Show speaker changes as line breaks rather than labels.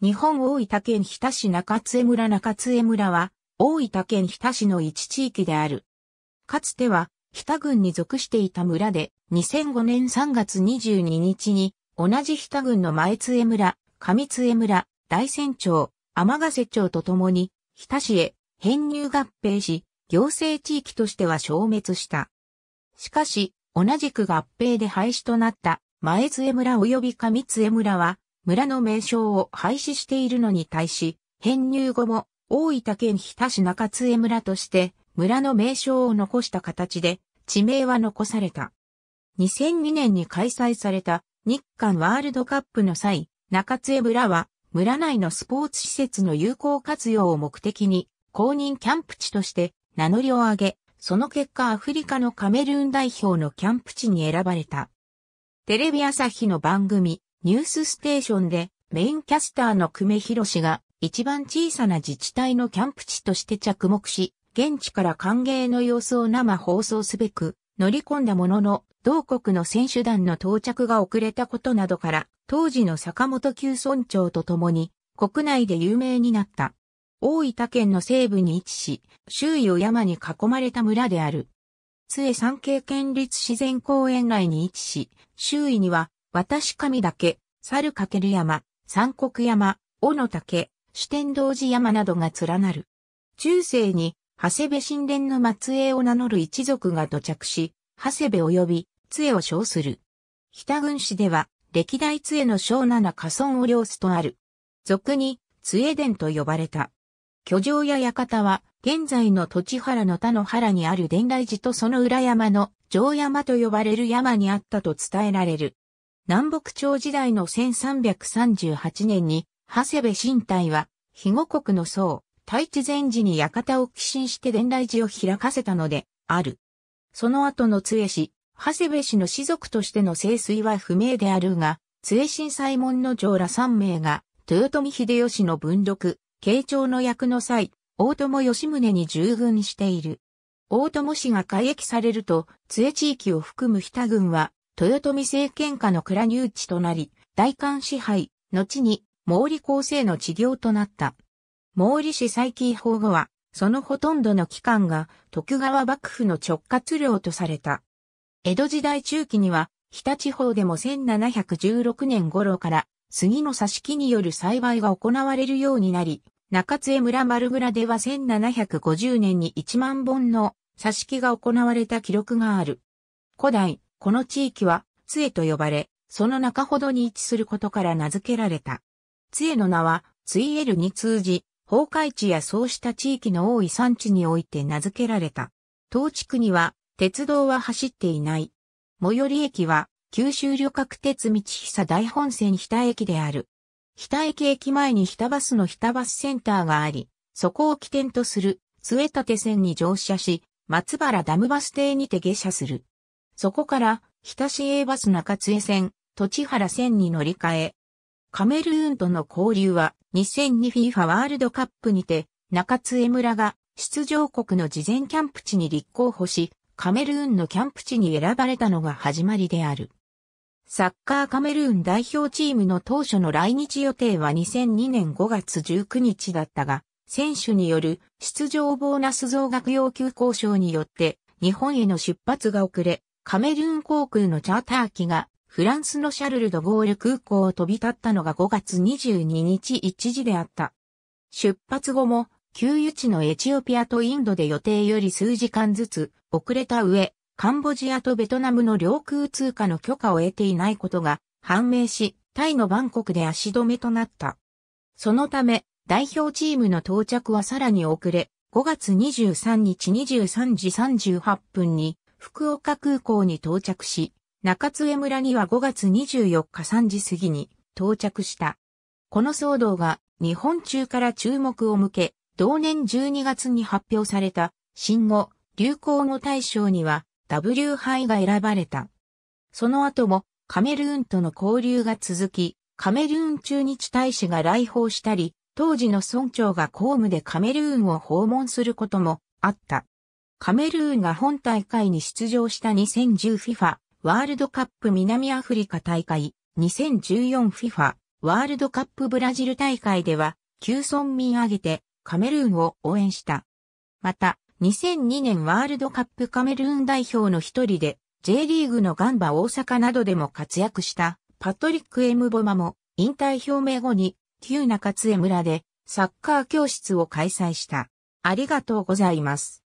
日本大分県日田市中津江村中津江村は、大分県日田市の一地域である。かつては、日田郡に属していた村で、2005年3月22日に、同じ日田郡の前津江村、上津江村、大山町、天ヶ瀬町とともに、日田市へ編入合併し、行政地域としては消滅した。しかし、同じく合併で廃止となった前津江村及び上津江村は、村の名称を廃止しているのに対し、編入後も大分県日田市中津江村として村の名称を残した形で地名は残された。2002年に開催された日韓ワールドカップの際、中津江村は村内のスポーツ施設の有効活用を目的に公認キャンプ地として名乗りを上げ、その結果アフリカのカメルーン代表のキャンプ地に選ばれた。テレビ朝日の番組、ニュースステーションでメインキャスターの久米氏が一番小さな自治体のキャンプ地として着目し、現地から歓迎の様子を生放送すべく乗り込んだものの、同国の選手団の到着が遅れたことなどから、当時の坂本旧村長と共に国内で有名になった。大分県の西部に位置し、周囲を山に囲まれた村である。杖山系県立自然公園内に位置し、周囲には私神岳、猿かける山、三国山、尾の岳、主天道寺山などが連なる。中世に、長谷部神殿の末裔を名乗る一族が土着し、長谷部及び、杖を称する。北郡市では、歴代杖の小七家村を領すとある。俗に、杖殿と呼ばれた。居城や館は、現在の土地原の他の原にある伝来寺とその裏山の城山と呼ばれる山にあったと伝えられる。南北朝時代の1338年に、長谷部新体は、肥後国の僧、太地禅寺に館を寄進して伝来寺を開かせたので、ある。その後の杖氏、長谷部氏の士族としての清水は不明であるが、杖新西門の城ら3名が、豊臣秀吉の文禄、慶長の役の際、大友義宗に従軍している。大友氏が改役されると、杖地域を含む北軍は、豊臣政権下の蔵入地となり、大官支配、後に毛利厚生の治療となった。毛利氏再起法後は、そのほとんどの期間が徳川幕府の直轄領とされた。江戸時代中期には、日立方でも1716年頃から杉の挿し木による栽培が行われるようになり、中津江村丸村では1750年に1万本の挿し木が行われた記録がある。古代、この地域は、杖と呼ばれ、その中ほどに位置することから名付けられた。杖の名は、ツイエルに通じ、崩壊地やそうした地域の多い産地において名付けられた。当地区には、鉄道は走っていない。最寄り駅は、九州旅客鉄道久大本線日田駅である。日田駅駅前に日田バスの日田バスセンターがあり、そこを起点とする、杖立線に乗車し、松原ダムバス停にて下車する。そこから、日田市営バス中津江線、土地原線に乗り換え、カメルーンとの交流は 2002FIFA ワールドカップにて中津江村が出場国の事前キャンプ地に立候補し、カメルーンのキャンプ地に選ばれたのが始まりである。サッカーカメルーン代表チームの当初の来日予定は2002年5月19日だったが、選手による出場ボーナス増額要求交渉によって日本への出発が遅れ、カメルーン航空のチャーター機がフランスのシャルル・ド・ゴール空港を飛び立ったのが5月22日1時であった。出発後も、給油地のエチオピアとインドで予定より数時間ずつ遅れた上、カンボジアとベトナムの領空通過の許可を得ていないことが判明し、タイのバンコクで足止めとなった。そのため、代表チームの到着はさらに遅れ、5月23日23時38分に福岡空港に到着し、中津江村には5月24日3時過ぎに到着した。この騒動が日本中から注目を向け、同年12月に発表された新語・流行語大賞には W 杯が選ばれた。その後もカメルーンとの交流が続き、カメルーン駐日大使が来訪したり、当時の村長が公務でカメルーンを訪問することもあった。カメルーンが本大会に出場した 2010FIFA ワールドカップ南アフリカ大会 2014FIFA ワールドカップブラジル大会では、旧村民挙げてカメルーンを応援した。また、2002年ワールドカップカメルーン代表の一人で、J リーグのガンバ大阪などでも活躍したパトリック・エムボマも引退表明後に旧中津江村でサッカー教室を開催した。ありがとうございます。